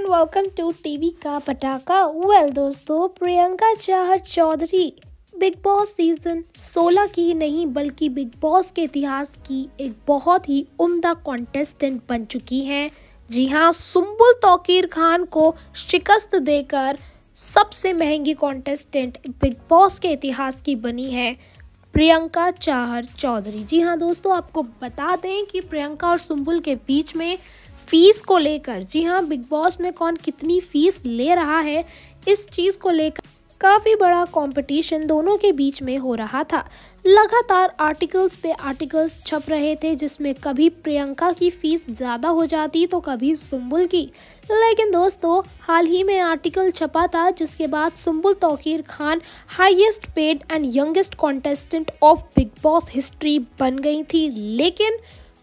and welcome to TV का पटाखा well दोस्तों Priyanka Chahar Choudhary Bigg Boss season 16 की ही नहीं बल्कि बिग बॉस के इतिहास की एक बहुत ही उम्दा कॉन्टेस्टेंट बन चुकी हैं जी हाँ सुम्बुल तोकीर खान को शिकस्त देकर सबसे महंगी कॉन्टेस्टेंट बिग बॉस के इतिहास की बनी है प्रियंका चाहर चौधरी जी हाँ दोस्तों आपको बता दें कि प्रियंका और सुम्बुल के बीच में फीस को लेकर जी हाँ बिग बॉस में कौन कितनी फीस ले रहा है इस चीज़ को लेकर काफ़ी बड़ा कंपटीशन दोनों के बीच में हो रहा था लगातार आर्टिकल्स पे आर्टिकल्स छप रहे थे जिसमें कभी प्रियंका की फीस ज़्यादा हो जाती तो कभी सुम्बुल की लेकिन दोस्तों हाल ही में आर्टिकल छपा था जिसके बाद Sumbul Touqeer Khan highest paid and youngest contestant of Bigg Boss history बन गई थी लेकिन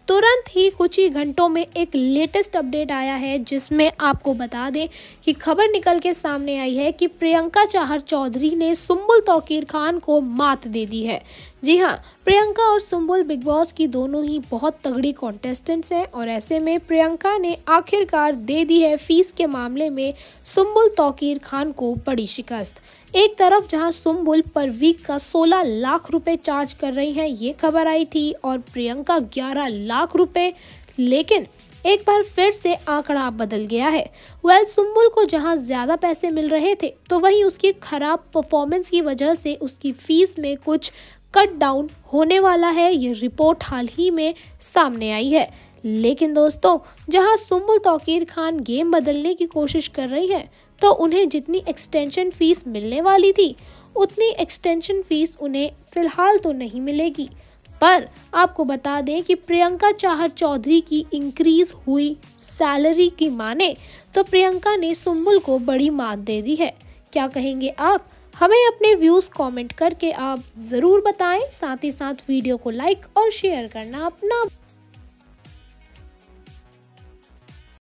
तुरंत ही कुछ ही घंटों में एक लेटेस्ट अपडेट आया है जिसमें आपको बता दें कि खबर निकल के सामने आई है कि प्रियंका चाहर चौधरी ने सुम्बुल तौकीर खान को मात दे दी है जी हाँ प्रियंका और सुम्बुल बिग बॉस की दोनों ही बहुत तगड़ी कॉन्टेस्टेंट्स हैं और ऐसे में प्रियंका ने आखिरकार दे दी है फीस के मामले में सुम्बुल तौकीर खान को बड़ी शिकस्त एक तरफ जहां सुम्बुल पर वीक का 16 लाख रुपए चार्ज कर रही हैं ये खबर आई थी और प्रियंका 11 लाख रुपए लेकिन एक बार फिर से आंकड़ा बदल गया है वेल सुम्बुल को जहां ज़्यादा पैसे मिल रहे थे तो वहीं उसकी खराब परफॉर्मेंस की वजह से उसकी फीस में कुछ कट डाउन होने वाला है ये रिपोर्ट हाल ही में सामने आई है लेकिन दोस्तों जहां सुम्बुल तोकीर खान गेम बदलने की कोशिश कर रही है तो उन्हें जितनी एक्सटेंशन फीस मिलने वाली थी उतनी एक्सटेंशन फीस उन्हें फ़िलहाल तो नहीं मिलेगी पर आपको बता दें कि प्रियंका चाहर चौधरी की इंक्रीज हुई सैलरी की माने तो प्रियंका ने सुम्बुल को बड़ी मात दे दी है क्या कहेंगे आप हमें अपने व्यूज़ कमेंट करके आप ज़रूर बताएं साथ ही साथ वीडियो को लाइक और शेयर करना अपना